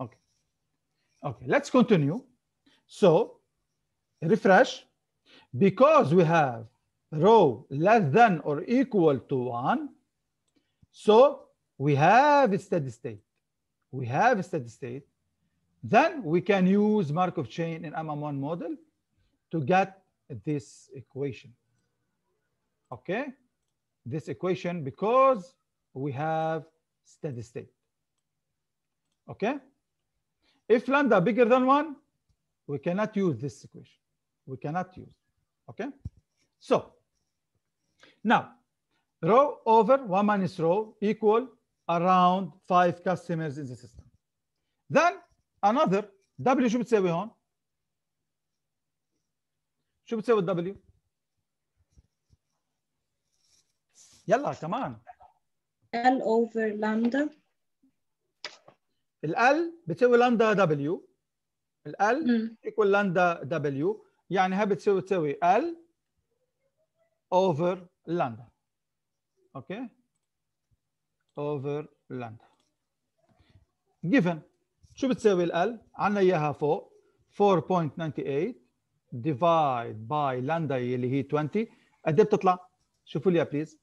Okay. Okay, let's continue. So refresh. Because we have row less than or equal to 1, so we have a steady state. We have a steady state. Then we can use Markov chain in MM1 model to get this equation. Okay? This equation because we have steady state. Okay? If lambda bigger than one, we cannot use this equation. We cannot use, okay? So now rho over one minus rho equal around five customers in the system. Then another W Should بتساوي say with W? Yalla, come on. L over lambda ال بتساوي لاندا دبليو ال ايكوال لاندا دبليو يعني ها بتساوي تساوي ال اوفر لاندا اوكي اوفر لاندا جيفن شو بتساوي ال عندنا اياها فوق 4.98 ديفايد باي لاندا اللي هي 20 قد ايه بتطلع؟ شوفوا لي بليز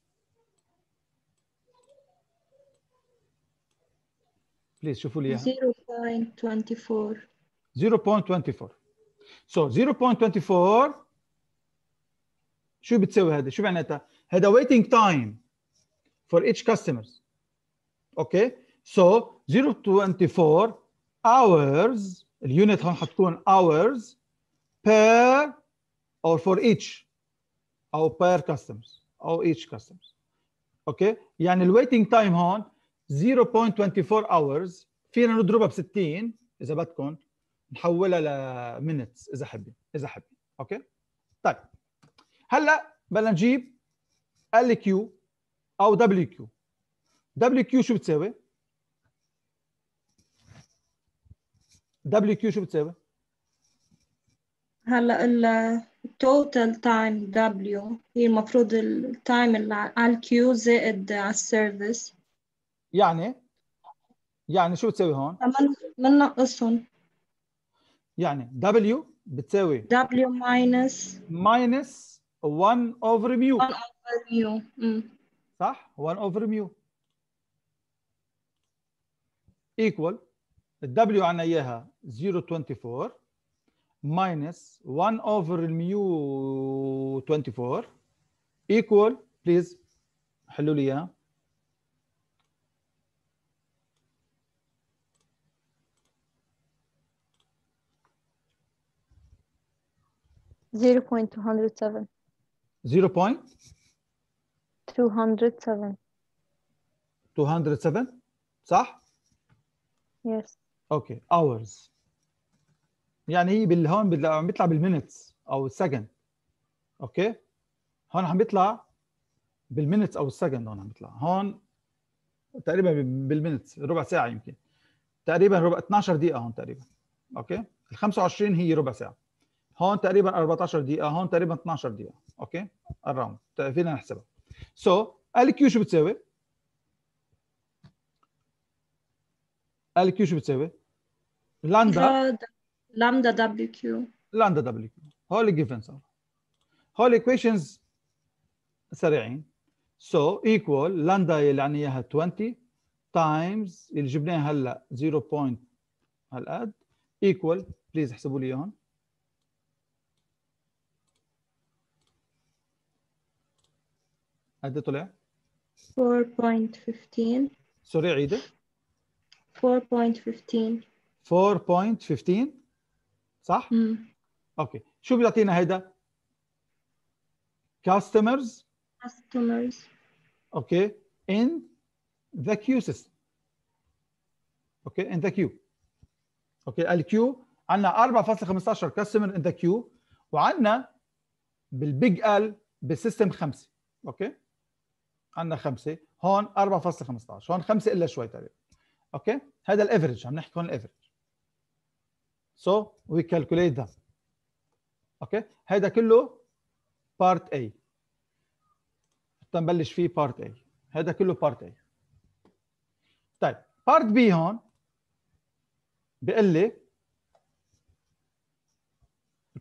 please 0.24 0.24 so 0.24 شو بتسوي هذا شو معناتها هذا waiting time for each customers okay so 0.24 hours اليونت هون حتكون hours per or for each او per customers or each customers okay. يعني الويتنج تايم هون 0.24 0.24 hours فينا نضربها ب 60 اذا بدكم نحولها ل minutes اذا حبي اذا حبي اوكي طيب هلا بدنا نجيب ال كيو او دبليو كيو دبليو كيو شو بتساوي دبليو كيو شو بتساوي هلا total time W هي المفروض التايم اللي على الكيو زائد على السيرفيس يعني يعني شو بتساوي هون؟ بننقصهم يعني W بتساوي W minus minus 1 over mu 1 over mu صح؟ 1 over mu equal W عنا اياها 0.24 minus 1 over mu 24 equal please حلوا لي اياها 0.207 0.207 207 صح؟ يس اوكي hours يعني هي هون عم بيطلع بالمينتس او السكند اوكي هون عم بيطلع بالمينتس او السكند هون عم بيطلع هون تقريبا بالمينتس ربع ساعه يمكن تقريبا ربع 12 دقيقه هون تقريبا اوكي ال 25 هي ربع ساعه هون تقريبا 14 دقيقه هون تقريبا 12 دقيقه اوكي الراوند طيب، فينا نحسبها سو so, ال كيو شو بتساوي ال كيو شو بتساوي لاندا لاندا دبليو كيو لاندا دبليو كيو هول جيفن صار هول ايكويشنز سريعين سو so, ايكوال لاندا اللي عندنا يعني اياها 20 تايمز اللي جبناها هلا 0. هالقد ايكوال بليز احسبوا لي اياهم قد طلع؟ 4.15 سوري عيده 4.15 4.15 صح؟ امم اوكي شو بيعطينا هيدا؟ كاستمرز كاستمرز اوكي in the queue system اوكي in the queue اوكي الكيو عندنا 4.15 كاستمر in the queue وعندنا بالبيج ال بالسيستم خمسه اوكي عندنا 5 هون 4.15 هون 5 الا شوي تقريبا اوكي هذا الافرج عم نحكي هون الافرج سو وي كالكوليت ذا اوكي هذا كله بارت اي حتى نبلش فيه بارت اي هذا كله بارت اي طيب بارت بي هون بيقول لي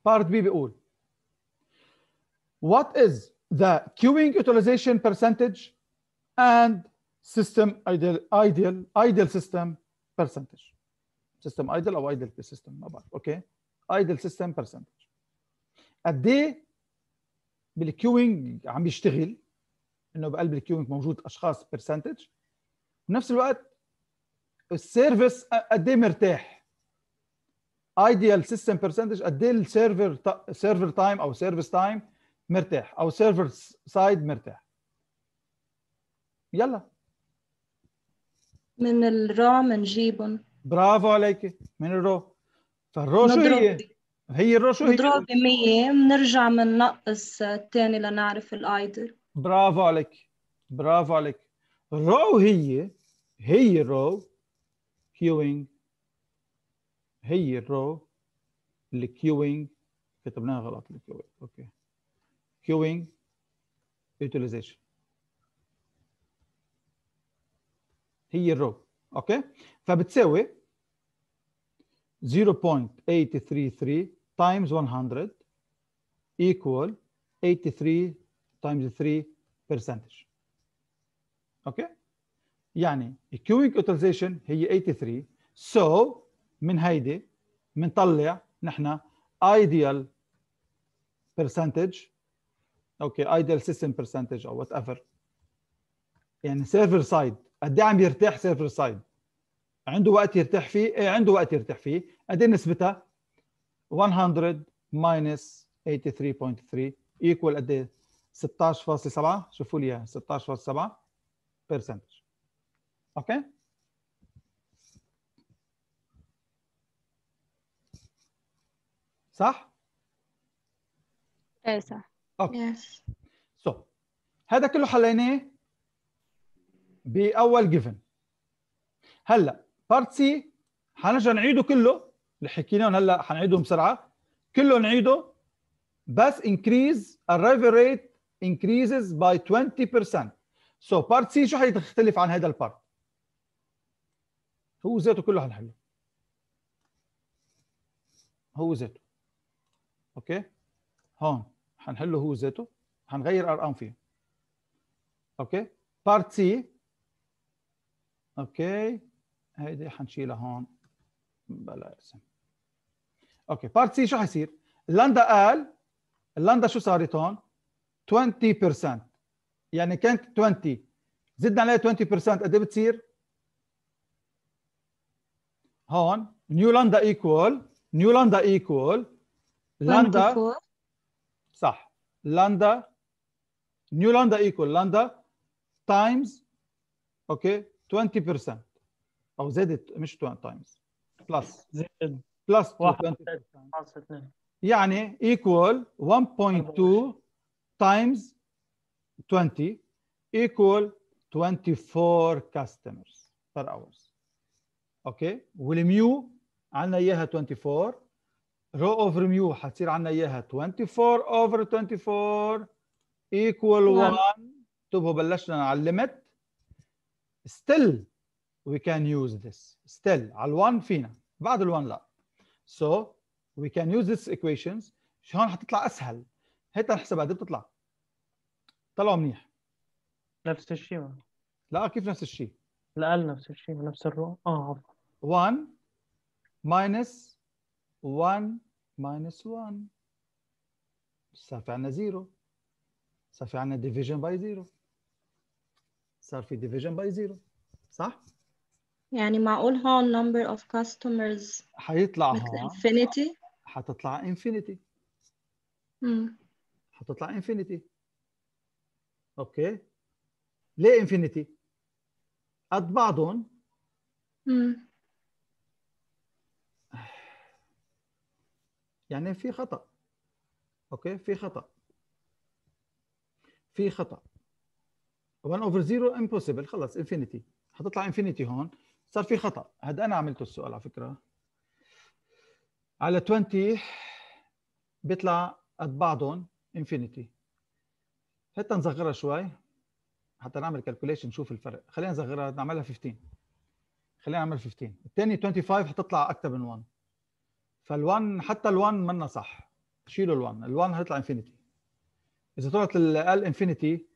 بارت بي بيقول وات از the queuing utilization percentage and system idle idle ideal system percentage system idle او idle system ما بعرف اوكي idle system percentage قد ايه بالكيوينج عم بيشتغل انه بقلب الكيوينج موجود اشخاص برسنتج بنفس الوقت السيرفيس قد ايه مرتاح ايديال سيستم برسنتج قد ايه السيرفر سيرفر تايم او سيرفيس تايم مرتاح او سيرفر سايد مرتاح يلا من الرو منجيبهم برافو عليك من الرو فالرو شو هي؟ هي الرو شو هي؟ نضرب 100 بنرجع بننقص الثاني لنعرف الايدل برافو عليك برافو عليك الرو هي هي الرو كيوينج هي الرو الكيوينج كتبناها غلط الكيوينج اوكي queuing utilization هي الرو اوكي فبتساوي 0.833 times 100 equal 83 times 3 percentage اوكي يعني queuing utilization هي 83 so من هيدي بنطلع نحن ideal percentage اوكي ايدل سيستم برسنتج او وات ايفر يعني سيرفر سايد قد إيه عم يرتاح سيرفر سايد عنده وقت يرتاح فيه ايه عنده وقت يرتاح فيه قد ايه نسبتها 100 ماينس 83.3 ايكوال قد ايه 16.7 شوفوا لي اياها 16.7 برسنتج اوكي صح؟ ايه صح اوكي سو هذا كله حليناه باول جيفن هلا بارت سي حنرجع نعيده كله اللي حكيناه هلا حنعيدهم بسرعه كله نعيده بس increase arrival rate increases by 20% so بارت C شو حيختلف عن هذا البارت هو ذاته كله حنحله هو ذاته اوكي هون هنحله هو ذاته هنغير ارقام فيه اوكي بارت سي اوكي هيدي حنشيلها هون بلا اسم اوكي بارت سي شو حيصير اللندا قال اللندا شو صارت هون 20% يعني كانت 20 زدنا عليها 20% قد ايه بتصير هون نيو لندا ايكوال نيو لندا ايكوال لندا lambda, new lambda equal lambda times okay 20% او زادت مش تايمز plus زائد بلس 1.2 يعني equal 1.2 times 20 equal 24 customers per hours اوكي والميو عندنا اياها 24 رو اوفر ميو حتصير عندنا اياها 24 اوفر 24 ايكوال 1 انتبهوا بلشنا على الليمت ستيل وي كان يوز ذس ستيل على ال1 فينا بعد ال1 لا سو وي كان يوز ذس ايكويشنز هون حتطلع اسهل هيدا نحسبها قد بتطلع طلعوا منيح نفس الشيء لا كيف نفس الشيء؟ لا نفس الشيء نفس الرو اه عفوا 1 ماينس 1 minus 1 صار في عندنا 0 صار في عندنا division by 0 صار في division by 0 صح؟ يعني معقول هون number of customers هيطلع هون infinity هتطلع infinity امم حتطلع infinity اوكي ليه infinity؟ قد بعضهم امم يعني في خطا اوكي في خطا في خطا 1 اوفر 0 امبوسيبل خلص انفينيتي حتطلع انفينيتي هون صار في خطا هذا انا عملته السؤال على فكره على 20 بيطلع قد بعضهم انفينيتي حتى نصغرها شوي حتى نعمل كالكوليشن نشوف الفرق خلينا نصغرها نعملها 15 خلينا نعمل 15 الثاني 25 حتطلع اكثر من 1 فال1 حتى ال1 منا صح شيلوا ال1 ال1 هيطلع انفينيتي اذا طلعت ال انفينيتي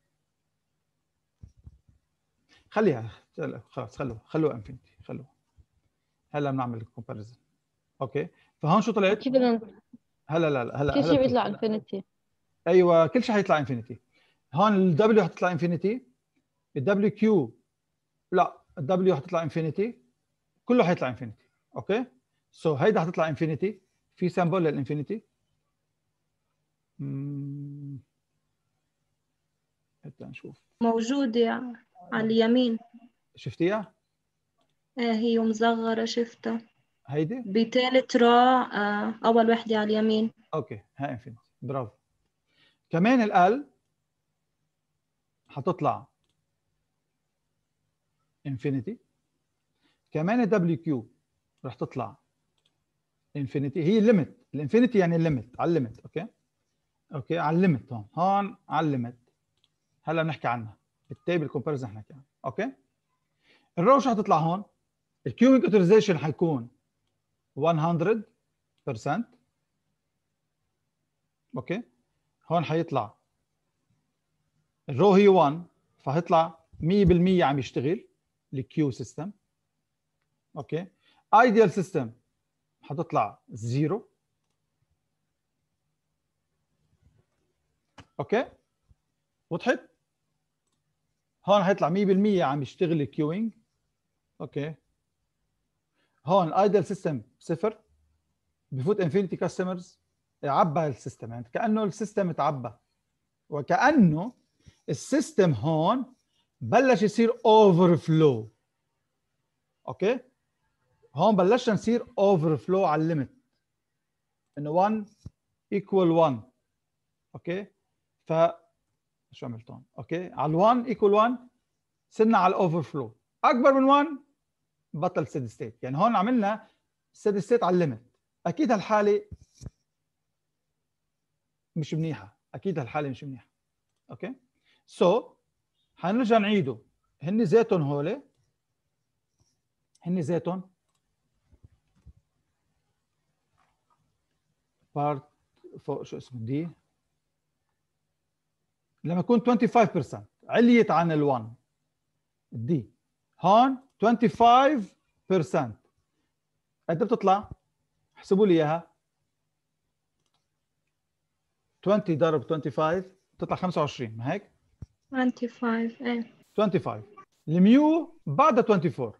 خليها خلاص خلوها خلوها انفينيتي خلوها هلا بنعمل كومباريزن اوكي فهون شو طلعت؟ كيف بدنا هلا لا لا هلا كل شيء بيطلع انفينيتي ايوه كل شيء حيطلع انفينيتي هون الدبليو حتطلع انفينيتي الدبليو كيو لا الدبليو حتطلع انفينيتي كله حيطلع انفينيتي اوكي سو so, هيدا حتطلع انفينيتي في سامبل للانفينيتي حتى نشوف موجودة على اليمين شفتيها؟ ايه هي مصغرة شفتها هيدي؟ بثالث را آه، أول وحدة على اليمين اوكي ها انفينيتي برافو كمان ال حتطلع انفينيتي كمان الدبليو كيو رح تطلع انفينيتي هي ليميت الانفينيتي يعني ليميت على الليميت اوكي اوكي على الليميت هون هون على الليميت هلا بنحكي عنها التيبل كومباريزن حنحكي عنها اوكي الرو شو حتطلع هون الكيوبيك اوتوريزيشن حيكون 100% اوكي هون حيطلع الرو هي 1 فهيطلع 100% عم يشتغل الكيو سيستم اوكي ايديال سيستم هتطلع زيرو اوكي وضحت هون هيطلع 100% عم يشتغل الكيوينج اوكي هون ايدل سيستم صفر بفوت انفينيتي كاستمرز عبى السيستم يعني كانه السيستم تعبى وكانه السيستم هون بلش يصير اوفر فلو اوكي هون بلشنا نصير اوفر فلو على الليمت انه 1 ايكوال 1 اوكي ف شو عملت هون اوكي على ال1 ايكوال 1 صرنا على الاوفر فلو اكبر من 1 بطل سيد ستيت يعني هون عملنا سيد ستيت على الليمت اكيد هالحاله مش منيحه اكيد هالحاله مش منيحه اوكي سو so, حنرجع نعيده هن ذاتهم هول هن ذاتهم بارت فوق شو اسمه دي لما يكون 25% عليت عن ال1 دي هون 25% قد إيه بتطلع؟ احسبوا لي اياها 20 ضرب 25 بتطلع 25 ما هيك؟ 25 ايه 25 الميو بعدها 24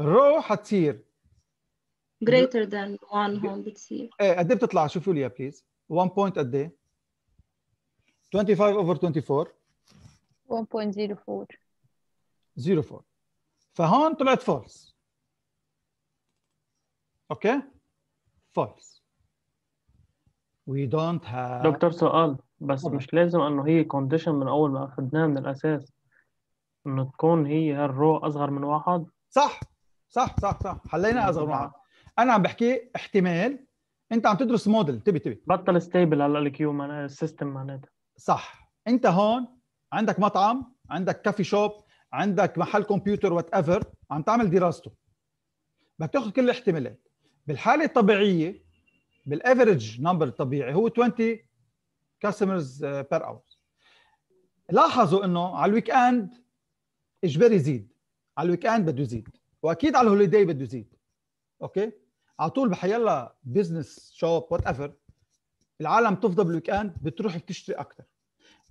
الرو حتصير greater than 1 هون بتصير ايه قد ايه بتطلع شوفوا لي بليز 1 بوينت قد ايه 25 over 24 1.04 04 فهون طلعت فولس اوكي فولس وي دونت هاف دكتور سؤال بس مش لازم انه هي كونديشن من اول ما اخذناها من الاساس انه تكون هي الرو اصغر من واحد صح صح صح صح حلينا اصغر من واحد انا عم بحكي احتمال انت عم تدرس موديل تبي تبي بطل ستيبل على الكيو معناها السيستم معناتها صح انت هون عندك مطعم عندك كافي شوب عندك محل كمبيوتر وات ايفر عم تعمل دراسته بدك تاخذ كل الاحتمالات بالحاله الطبيعيه بالافرج نمبر الطبيعي هو 20 كاستمرز بير اور لاحظوا انه على الويك اند اجباري يزيد على الويك اند بده يزيد واكيد على الهوليداي بده يزيد اوكي على طول بحيلا بزنس شوب وات ايفر العالم تفضى بالويك اند بتروح بتشتري اكثر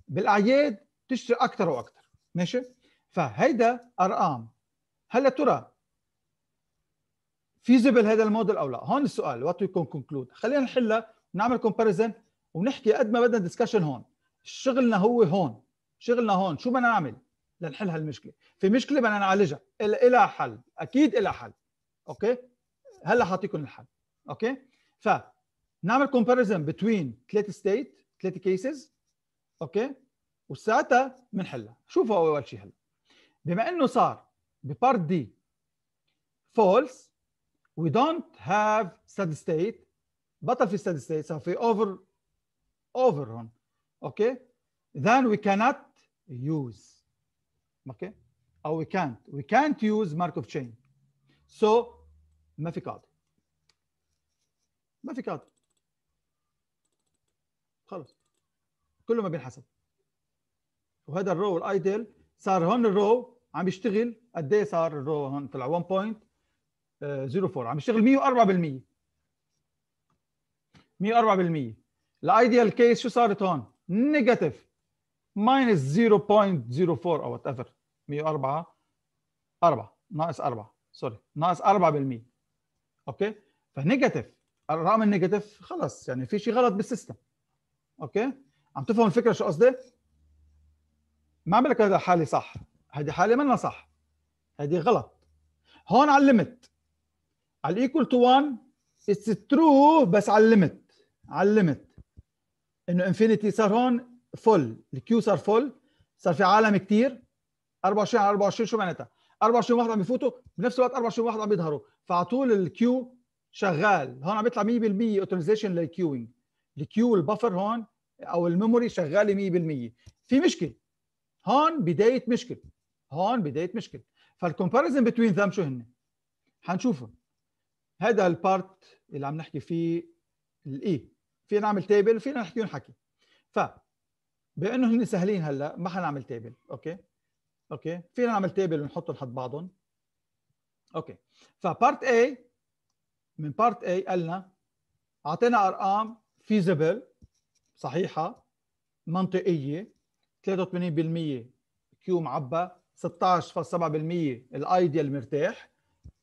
بالاعياد بتشتري اكثر واكثر ماشي فهيدا ارقام هلا ترى فيزبل هذا الموديل او لا هون السؤال وات يكون كونكلود خلينا نحلها ونعمل كومباريزن ونحكي قد ما بدنا ديسكشن هون شغلنا هو هون شغلنا هون شو بدنا نعمل لنحل هالمشكله في مشكله بدنا نعالجها الى حل اكيد الى حل اوكي هلا حاعطيكم الحل اوكي ف نعمل كومباريزن بتوين ثلاث ستيت ثلاث كيسز اوكي وساعتها بنحلها شوفوا اول شيء هلا بما انه صار ببارت دي false we don't have ستاد state بطل في ستاد state صار في over over هون اوكي then we cannot use اوكي او we can't we can't use Markov chain so ما في قاضي ما في قاضي خلص كله ما بينحسب وهذا الرو الايدل صار هون الرو عم يشتغل قد ايه صار الرو هون طلع 1.04 آه، عم يشتغل 104% 104% الايديال كيس شو صارت هون؟ نيجاتيف ماينس 0.04 او وات ايفر 104 4 ناقص 4 سوري ناقص 4% اوكي فنيجاتيف الرقم النيجاتيف خلص يعني في شيء غلط بالسيستم اوكي عم تفهم الفكره شو قصدي ما عم لك هذا حالي صح هذه حالي منا صح هذه غلط هون على الليمت على الايكوال تو 1 اتس ترو بس على الليمت على الليمت انه انفينيتي صار هون فل الكيو صار فل صار في عالم كثير 24 على 24 شو معناتها 24 واحد عم بفوتوا بنفس الوقت 24 واحد عم بيظهروا فعلى طول الكيو شغال هون عم بيطلع 100% اوتوميزيشن للكيوينج الكيو البفر هون او الميموري شغاله 100% في مشكله هون بدايه مشكله هون بدايه مشكله فالكومباريزن بتوين ذم شو هن حنشوفه هذا البارت اللي عم نحكي فيه الاي فينا نعمل تيبل وفينا نحكي ونحكي ف بانه هن سهلين هلا ما حنعمل تيبل اوكي اوكي فينا نعمل تيبل ونحطهم حد بعضهم اوكي فبارت اي من بارت اي قالنا اعطينا ارقام فيزبل صحيحه منطقيه 83% كيو معبى 16.7% الايديال مرتاح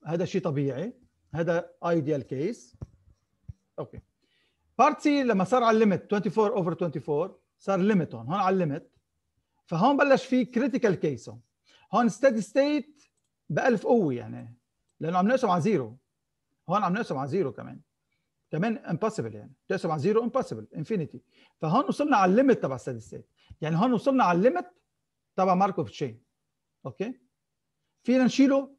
هذا شيء طبيعي هذا ايديال كيس اوكي بارت سي لما صار على الليمت 24 اوفر 24 صار ليمت هون هون على الليمت فهون بلش في كريتيكال كيس هون ستيدي ستيت بألف قوه يعني لانه عم نقسم على زيرو هون عم نقسم على زيرو كمان كمان امبوسيبل يعني تقسم على زيرو امبوسيبل انفينيتي فهون وصلنا على الليمت تبع الستدي ستيت يعني هون وصلنا على الليمت تبع ماركوف تشين اوكي فينا نشيله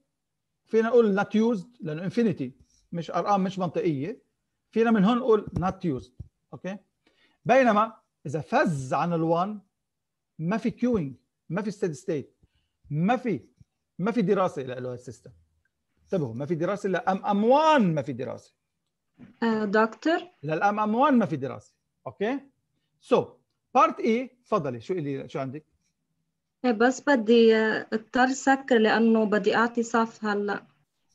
فينا نقول نوت يوزد لانه انفينيتي مش ارقام مش منطقيه فينا من هون نقول نوت يوزد اوكي بينما اذا فز عن ال1 ما في كيوينج ما في ستيدي ستيت ما في ما في دراسه له السيستم انتبهوا ما في دراسه لا ام ام 1 ما في دراسه آه، دكتور للام ام 1 ما في دراسه اوكي سو بارت اي تفضلي شو اللي شو عندك إيه، بس بدي آه، اضطر سكر لانه بدي اعطي صف هلا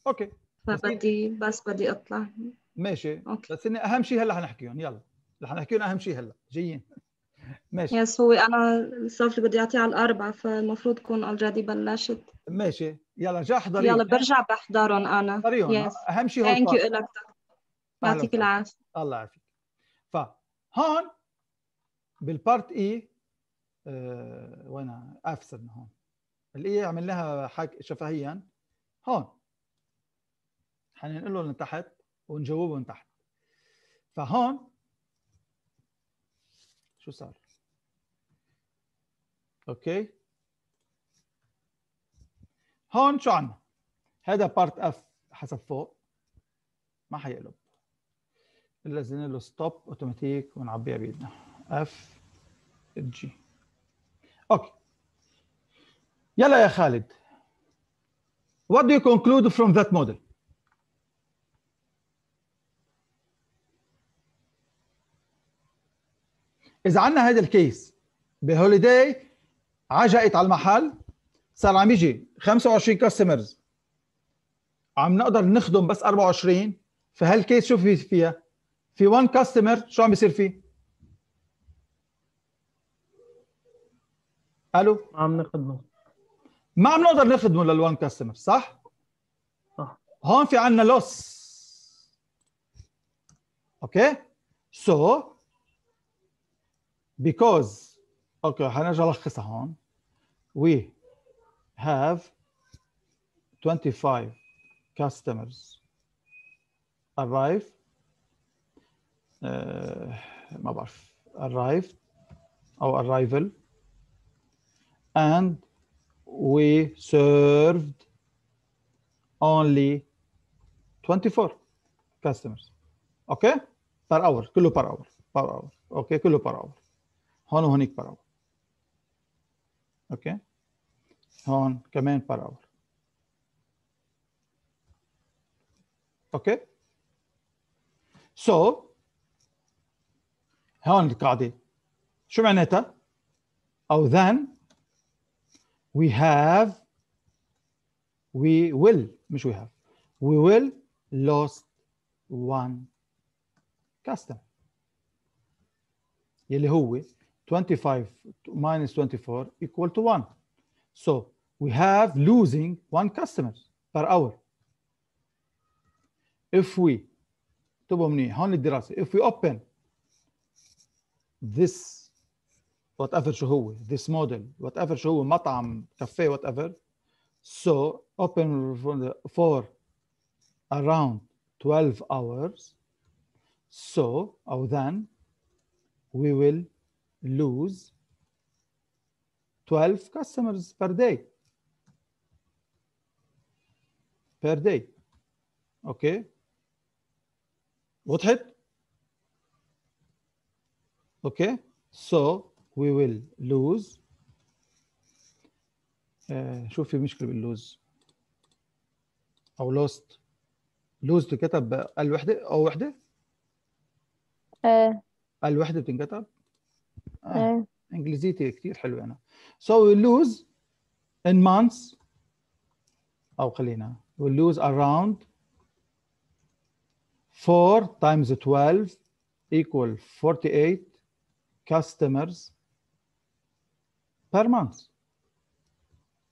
اوكي فبدي بس بدي اطلع ماشي أوكي. بس إن اهم شيء هلا حنحكيهم يلا رح نحكيهم اهم شيء هلا جايين ماشي يس هو انا الصف اللي بدي اعطيه على الاربعه فالمفروض كون اولريدي بلشت ماشي يلا جا احضري يلا برجع بحضرهم انا حضريهم yes. اهم شيء هو ثانك يو لك يعطيك العافيه الله يعافيك فهون بالبارت اي أه وين افسدنا هون الاي عملناها حك... شفهيا هون حننقله لتحت ونجاوبه من تحت فهون شو صار؟ اوكي هون شو عندنا؟ هذا بارت اف حسب فوق ما حيقلب الا اذا له ستوب اوتوماتيك ونعبيها بايدنا اف جي اوكي يلا يا خالد What do you conclude from that model? إذا عندنا هذا الكيس بهوليداي عجقت على المحل صار عم يجي 25 كاستمرز عم نقدر نخدم بس 24 فهالكيس شو في فيها؟ في 1 كاستمر شو عم بيصير فيه؟ الو ما عم نخدمه ما عم نقدر نخدمه لل1 كاستمر صح؟ صح هون في عندنا لوس اوكي؟ سو so, بيكوز اوكي حنرجع لخصها هون وي have 25 customers arrive uh, ما arrived أو arrival and we served only 24 customers okay per hour كله per hour per hour okay كله per hour هون وهونيك per hour okay on command per hour. Okay. So هون القاعدة شو معناتها؟ أو then we have we will مش we have we will lost one custom يلي هو 25 minus 24 equal to 1 so we have losing one customer per hour. If we if we open this whatever this model whatever شو matam cafe, whatever so open for around 12 hours so or then we will lose 12 customers per day بير day اوكي وضحت اوكي so we will lose uh, شوف في مشكله باللوز او لوست لوز تكتب الوحده او وحده ايه الوحده بتنكتب ايه انجليزيتي كثير حلوه انا so we lose in months او خلينا we we'll lose around 4 times 12 equal 48 customers per month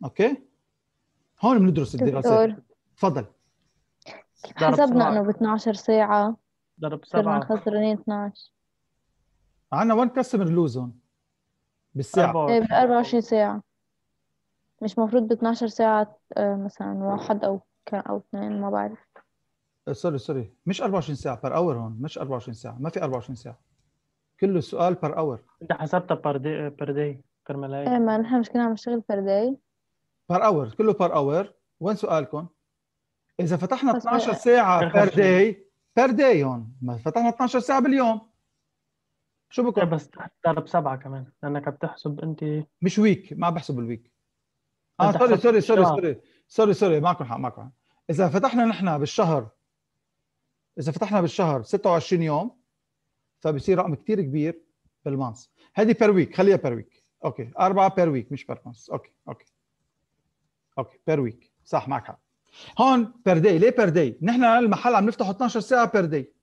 اوكي هون بندرس الدراسات تفضل حسبنا انه ب 12 ساعه ضرب 7 صرنا خسرانين 12 عندنا 1 كاستمر لوز هون بالساعه ايه ب 24 ساعه مش مفروض ب 12 ساعه آه، مثلا واحد او كان او اثنين ما بعرف سوري آه، سوري مش 24 ساعه بر اور هون مش 24 ساعه ما في 24 ساعه كله سؤال بر اور انت حسبتها بر دي بر داي بار ملايين ايه ما نحن مش كنا عم نشتغل بر داي بر اور كله بر اور وين سؤالكم؟ اذا فتحنا 12 ساعه بير داي بير داي هون ما فتحنا 12 ساعه باليوم شو بكون؟ إيه، بس ضرب سبعه كمان لانك عم تحسب انت مش ويك ما عم بحسب الويك اه سوري سوري سوري سوري سوري سوري معكم حق معكم حق اذا فتحنا نحن بالشهر اذا فتحنا بالشهر 26 يوم فبصير رقم كثير كبير بالمانس هذه بير ويك خليها بير ويك اوكي اربعه بير ويك مش بير مانس اوكي اوكي اوكي بير ويك صح معك حق هون بير داي ليه بير داي نحن المحل عم نفتحه 12 ساعه بير داي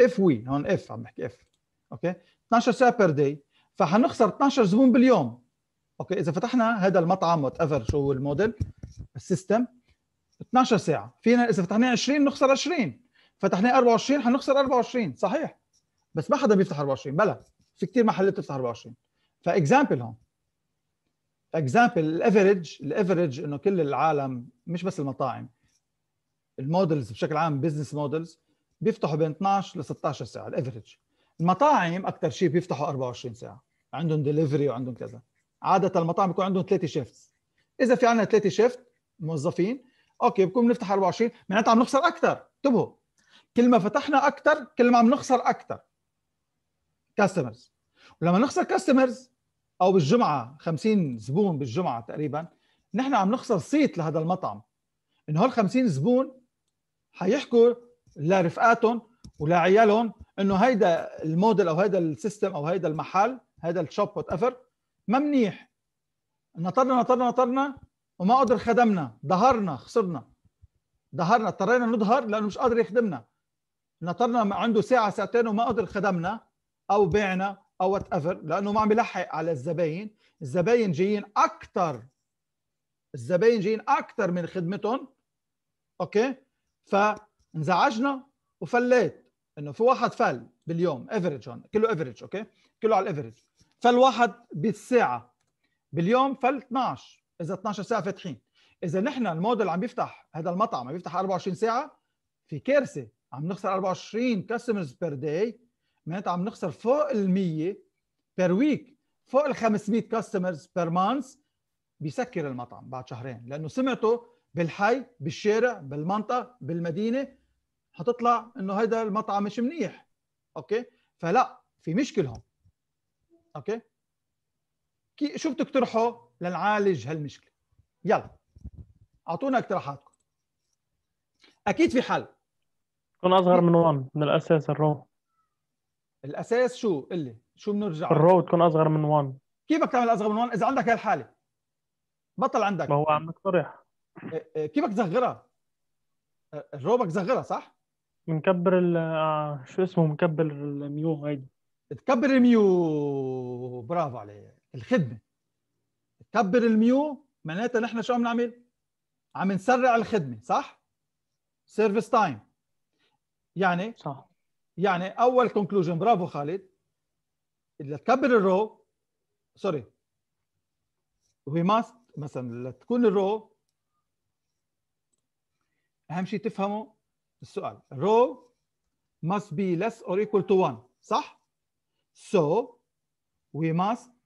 اف وي هون اف عم بحكي اف اوكي 12 ساعه بير داي فحنخسر 12 زبون باليوم اوكي اذا فتحنا هذا المطعم وات ايفر شو هو الموديل السيستم 12 ساعه فينا اذا فتحناه 20 نخسر 20 فتحناه 24 حنخسر 24 صحيح بس ما حدا بيفتح 24 بلا في كثير محلات بتفتح 24 فاكزامبل هون اكزامبل الافرج الافرج انه كل العالم مش بس المطاعم المودلز بشكل عام بزنس مودلز بيفتحوا بين 12 ل 16 ساعه الافرج المطاعم اكثر شيء بيفتحوا 24 ساعه عندهم دليفري وعندهم كذا عاده المطاعم بيكون عندهم ثلاثه شيفتس اذا في عندنا ثلاثه شيفت موظفين اوكي بكون بنفتح 24 معناتها عم نخسر اكثر انتبهوا كل ما فتحنا اكثر كل ما عم نخسر اكثر كاستمرز ولما نخسر كاستمرز او بالجمعه 50 زبون بالجمعه تقريبا نحن عم نخسر صيت لهذا المطعم انه هول 50 زبون حيحكوا لرفقاتهم ولعيالهم انه هيدا الموديل او هيدا السيستم او هيدا المحل هيدا الشوب وات ايفر ما منيح نطرنا نطرنا نطرنا وما قدر خدمنا ظهرنا خسرنا ظهرنا اضطرينا نظهر لانه مش قادر يخدمنا نطرنا عنده ساعه ساعتين وما قدر خدمنا او بعنا او وات ايفر لانه ما عم يلحق على الزباين الزباين جايين اكثر الزباين جايين اكثر من خدمتهم اوكي فانزعجنا وفليت انه في واحد فل باليوم افريج هون كله افريج اوكي كله على الافريج فل واحد بالساعه باليوم فل 12 اذا 12 ساعه فاتحين اذا نحن الموديل عم بيفتح هذا المطعم عم بيفتح 24 ساعه في كارثه عم نخسر 24 كاستمرز بير داي معناتها عم نخسر فوق ال 100 بير ويك فوق ال 500 كاستمرز بير مانس بيسكر المطعم بعد شهرين لانه سمعته بالحي بالشارع بالمنطقه بالمدينه حتطلع انه هذا المطعم مش منيح اوكي فلا في مشكله هون اوكي شو بتقترحوا لنعالج هالمشكله يلا اعطونا اقتراحاتكم اكيد في حل تكون اصغر من 1 من الاساس الرو الاساس شو اللي شو بنرجع الرو تكون اصغر من 1 كيف بدك تعمل اصغر من 1 اذا عندك هالحاله بطل عندك ما هو عم يقترح إيه، إيه، كيف بدك تصغرها إيه، الرو بدك تصغرها صح بنكبر ال آه، شو اسمه مكبر الميو هيدي تكبر الميو برافو عليك الخدمه كبر الميو معناتها نحن شو عم نعمل؟ عم نسرع الخدمه صح؟ سيرفيس تايم يعني صح يعني اول كونكلوجن برافو خالد لتكبر الرو سوري وي ماست مثلا لتكون الرو اهم شيء تفهموا السؤال رو must be less or equal to 1 صح؟ So we must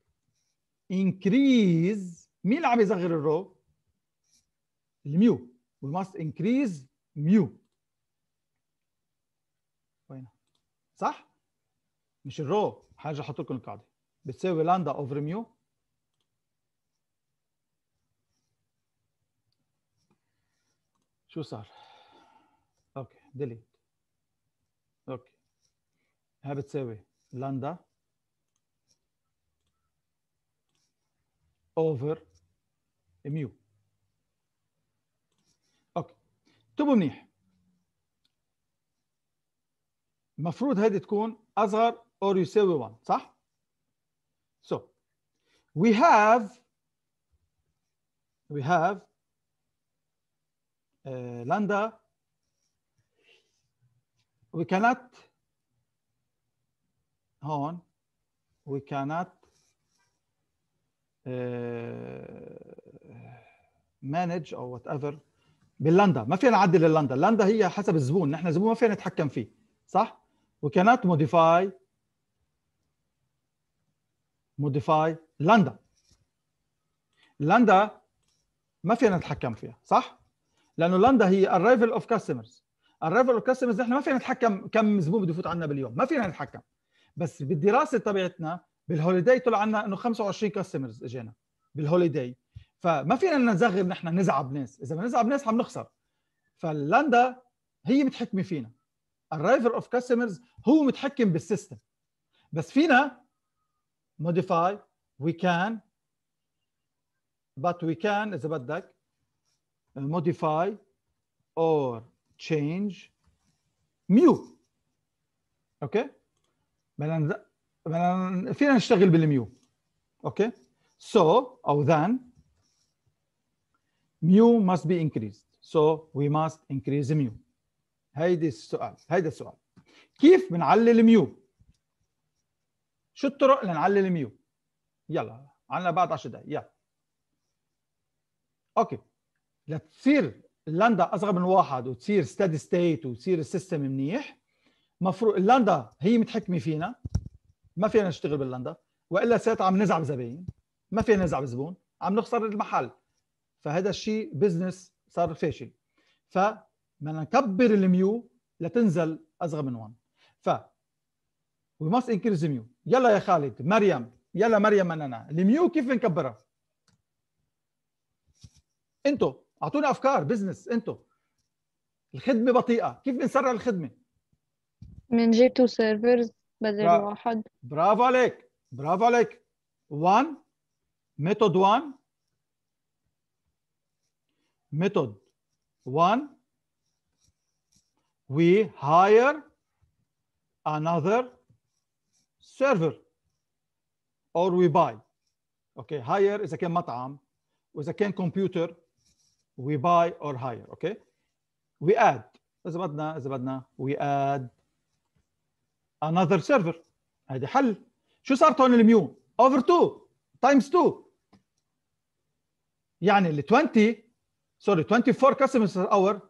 increase مين اللي عم يصغر الرو؟ الميو we must increase ميو وين صح؟ مش الرو حاجه احط لكم القاعده بتساوي لاندا اوفر ميو شو صار؟ اوكي ديليت اوكي ها بتساوي لاندا over mu اوكي انتبهوا منيح المفروض هذه تكون اصغر or يساوي 1 صح so we have we have uh, lambda we cannot هون we cannot مانج او وات ايفر باللندا ما فينا نعدل اللندا اللندا هي حسب الزبون نحن الزبون ما فينا نتحكم فيه صح وكانت موديفاي موديفاي لندا لندا ما فينا نتحكم فيها صح لانه لندا هي arrival اوف كاستمرز arrival اوف كاستمرز نحن ما فينا نتحكم كم زبون بده يفوت عنا باليوم ما فينا نتحكم بس بالدراسه تبعتنا بالهوليداي طلع عنا انه 25 كاستمرز اجانا بالهوليداي فما فينا نزغر نحن نزعب ناس اذا بنزعب ناس عم نخسر فلندا هي متحكمه فينا الرايفر اوف كاستمرز هو متحكم بالسيستم بس فينا modify we can but we can اذا بدك modify or change ميو اوكي بدنا فينا نشتغل بالميو اوكي so او then ميو must be increased so we must increase ميو هيدي السؤال هيدا السؤال كيف بنعلي الميو شو الطرق لنعلي الميو يلا عنا بعد 10 دقائق يلا اوكي لتصير اللاندا اصغر من واحد وتصير ستادي ستيت وتصير السيستم منيح مفروض اللاندا هي متحكمه فينا ما فينا نشتغل باللندا والا ساعتها عم نزعب زباين ما فينا نزعب زبون عم نخسر المحل فهذا الشيء بزنس صار فاشل بدنا نكبر الميو لتنزل اصغر من 1 ف وي ماست انكريز الميو يلا يا خالد مريم يلا مريم مننا الميو كيف نكبرها انتو اعطونا افكار بزنس انتو الخدمه بطيئه كيف بنسرع الخدمه بنجيب تو سيرفرز بدل برا... واحد برافو عليك برافو عليك 1 ميثود 1 ميثود 1 we hire another server or we buy okay hire اذا كان مطعم واذا كان كمبيوتر we buy or hire okay we add اذا بدنا اذا بدنا we add another server هذا حل شو صار هون الميو over 2 times 2 يعني ال 20 سوري 24 كاستمرز اور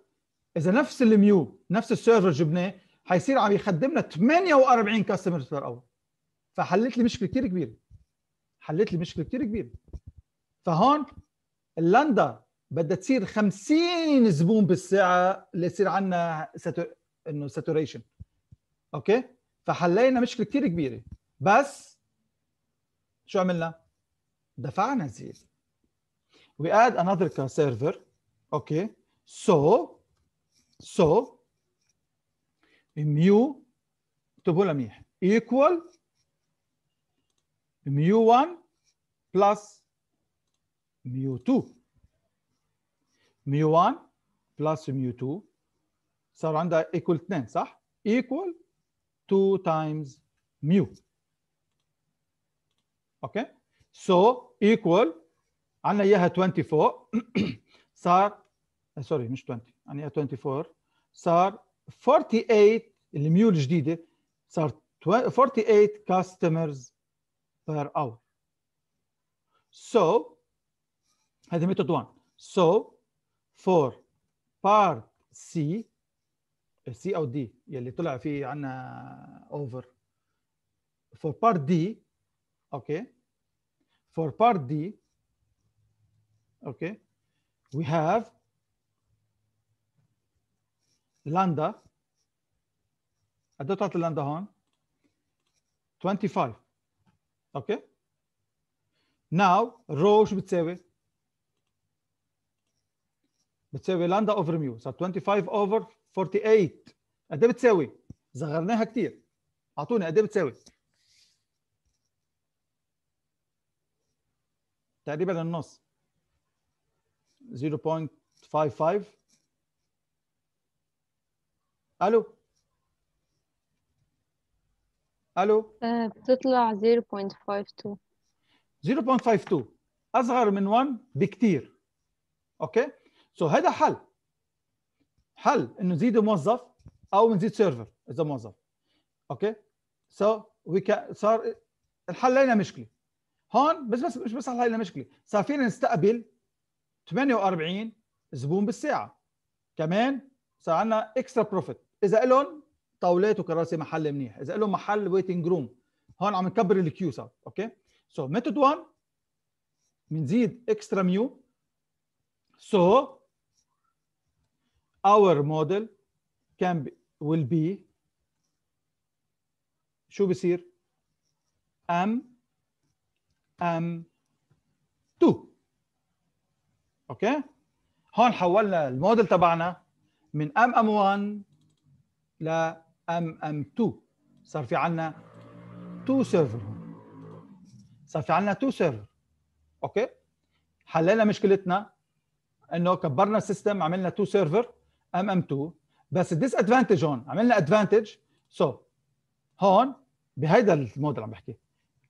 اذا نفس الميو نفس السيرفر جبناه حيصير عم يخدم لنا 48 كاستمرز اور فحلت لي مشكله كثير كبيره حلت لي مشكله كثير كبيره فهون اللندا بدها تصير 50 زبون بالساعه ليصير عندنا ساتو... انه ساتوريشن اوكي فحلينا مشكله كثير كبيره بس شو عملنا؟ دفعنا زياده وي اد انذر سيرفر اوكي so سو ميو اكتبوا لها منيح ايكوال ميو 1 بلس ميو 2 ميو 1 بلس ميو 2 صار عندها ايكوال 2 صح ايكوال 2 times mu. Okay. So equal عنا اياها 24 صار سوري مش 20 عنا اياها 24 صار 48 الميو الجديده صار 48 customers per hour. So هذا method 1. So for part C السي او دي يلي طلع فيه عنا اوفر فور بارت دي اوكي فور بارت دي اوكي وي هاف لاندا قد طلعت لاندا هون 25 اوكي ناو رو شو بتساوي؟ بتساوي لاندا اوفر ميو صار 25 اوفر 48 قد ايه بتساوي؟ صغرناها كتير اعطوني قد ايه بتساوي؟ تقريبا النص 0.55 الو الو آه، بتطلع 0.52 0.52 اصغر من 1 بكتير اوكي سو so هذا حل حل انه نزيد موظف او نزيد سيرفر اذا موظف اوكي سو وي صار الحل لنا مشكله هون بس بس مش بس حلينا مشكله صار فينا نستقبل 48 زبون بالساعه كمان صار عندنا اكسترا بروفيت اذا لهم طاولات وكراسي محل منيح اذا لهم محل ويتنج روم هون عم نكبر الكيو صار اوكي سو ميثود 1 بنزيد اكسترا ميو سو our model can be will be شو بصير؟ M M 2 اوكي؟ هون حولنا الموديل تبعنا من m m 1 ل m m 2 صار في عندنا 2 سيرفر صار في عندنا 2 سيرفر اوكي؟ حللنا مشكلتنا انه كبرنا السيستم عملنا 2 سيرفر ام ام 2 بس الديس ادفانتج هون عملنا ادفانتج سو so, هون بهيدا الموديل عم بحكي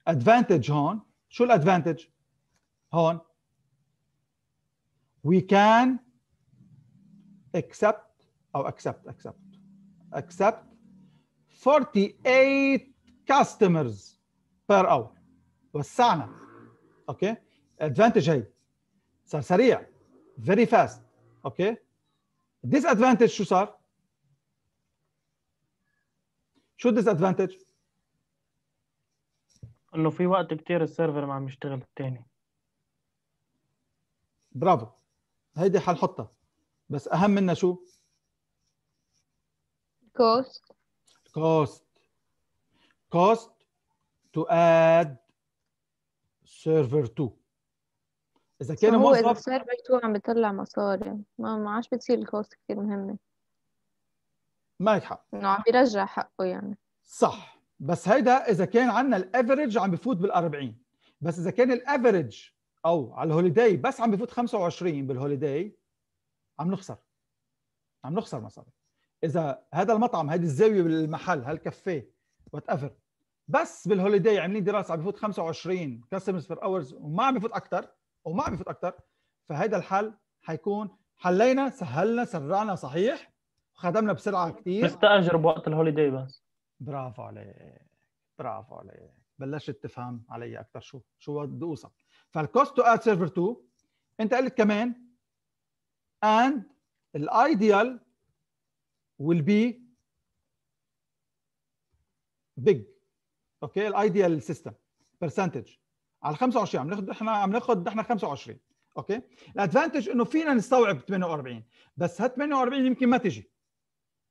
ادفانتج هون شو الادفانتج هون we can accept او accept accept accept 48 customers per hour وسعنا اوكي ادفانتج هي صار سريع very fast اوكي الديس ادفانتج شو صار؟ شو الديس ادفانتج؟ انه في وقت كثير السيرفر ما عم يشتغل الثاني برافو هيدي حنحطها بس اهم منها شو؟ كوست كوست كوست تو اد سيرفر 2 اذا كان هو موظف اذا صار بيته عم بيطلع مصاري ما ما عادش بتصير الكوست كثير مهمه معك حق انه عم بيرجع حقه يعني صح بس هيدا اذا كان عندنا الافرج عم بفوت بال40 بس اذا كان الافرج او على الهوليداي بس عم بفوت 25 بالهوليداي عم نخسر عم نخسر مصاري اذا هذا المطعم هذه الزاويه بالمحل هالكافيه وات ايفر بس بالهوليداي عاملين دراسه عم بفوت 25 كاستمرز بير اورز وما عم بفوت اكثر وما عم يفوت اكثر فهيدا الحل حيكون حلينا سهلنا سرعنا صحيح وخدمنا بسرعه كثير مستاجر بوقت الهوليداي بس برافو عليك برافو عليك بلشت تفهم علي اكثر شو شو بدي اوصل فالكوست تو اد سيرفر 2 انت قلت كمان اند الايديال ويل بي بيج اوكي الايديال سيستم برسنتج على 25 عم ناخذ احنا عم ناخذ نحن 25 اوكي الادفانتج انه فينا نستوعب 48 بس هال 48 يمكن ما تجي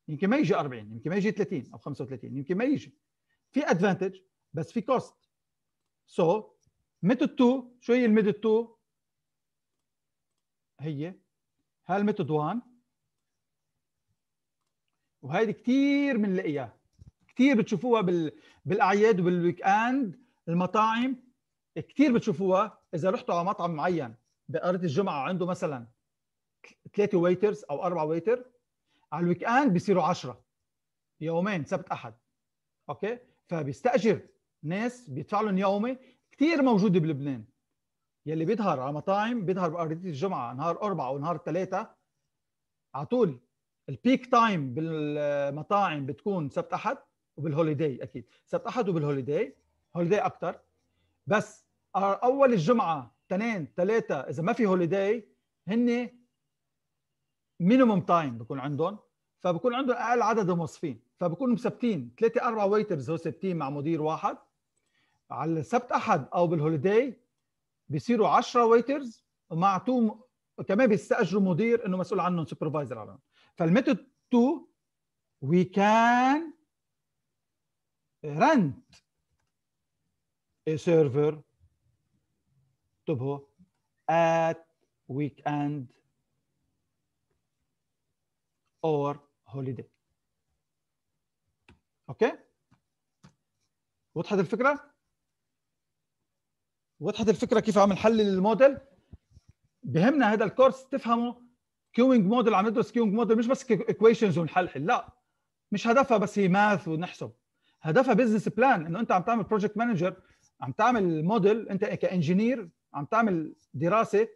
يمكن ما يجي 40 يمكن ما يجي 30 او 35 يمكن ما يجي في ادفانتج بس في كوست سو so, ميثود 2 شو هي الميثود 2 هي هالميثود 1 وهيدي كثير بنلاقيها كثير بتشوفوها بال... بالاعياد وبالويك اند المطاعم كثير بتشوفوها اذا رحتوا على مطعم معين بقرية الجمعه عنده مثلا ثلاثه ويترز او اربعه ويتر على الويك اند بيصيروا 10 يومين سبت احد اوكي فبيستاجر ناس بيدفع لهم يومي كثير موجوده بلبنان يلي بيظهر على مطاعم بيظهر بقرية الجمعه نهار اربعه ونهار ثلاثه على طول البيك تايم بالمطاعم بتكون سبت احد وبالهوليداي اكيد سبت احد وبالهوليداي هوليداي اكثر بس آه، اول الجمعه اثنين ثلاثه اذا ما في هوليداي هن مينيموم تايم بكون عندهم فبكون عندهم اقل عدد موظفين فبكونوا مثبتين ثلاثه اربع ويترز هو ثابتين مع مدير واحد على السبت احد او بالهوليداي بيصيروا 10 ويترز ومع تو كمان بيستاجروا مدير انه مسؤول عنهم سوبرفايزر عنهم فالميثود 2 وي كان رنت سيرفر اكتبه at weekend or holiday اوكي وضحت الفكره وضحت الفكره كيف عم نحلل الموديل بهمنا هذا الكورس تفهموا كيوينج موديل عم ندرس كيوينج موديل مش بس ايكويشنز ونحلحل لا مش هدفها بس هي ماث ونحسب هدفها بزنس بلان انه انت عم تعمل بروجكت مانجر عم تعمل موديل انت إيه، كانجينير عم تعمل دراسه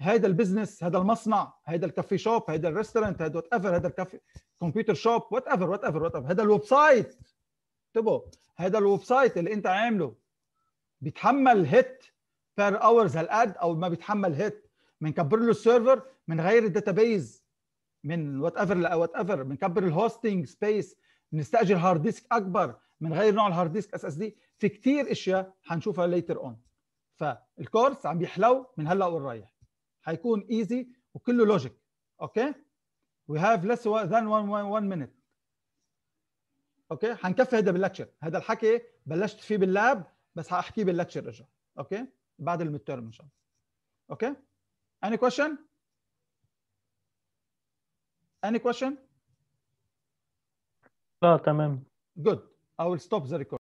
هذا البزنس هذا المصنع هذا الكافي شوب هذا الريستورنت هذا وات ايفر هذا الكافي كمبيوتر شوب وات ايفر وات ايفر وات ايفر هذا الويب سايت انتبهوا هذا الويب سايت اللي انت عامله بيتحمل هيت بير اورز هالقد او ما بيتحمل هيت بنكبر له السيرفر بنغير الداتابيز من وات ايفر وات ايفر بنكبر الهوستنج سبيس بنستاجر هارد ديسك اكبر بنغير نوع الهارد ديسك اس اس دي في كثير اشياء حنشوفها ليتر اون فالكورس عم بيحلو من هلا ورايح حيكون ايزي وكله لوجيك اوكي وي هاف ليس ذان 1 مينيت اوكي حنكفي هذا باللكشر هذا الحكي بلشت فيه باللاب بس حاحكيه باللكشر اجا اوكي بعد الميد ان شاء الله اوكي اني كويشن اني كويشن لا تمام جود I will stop the recording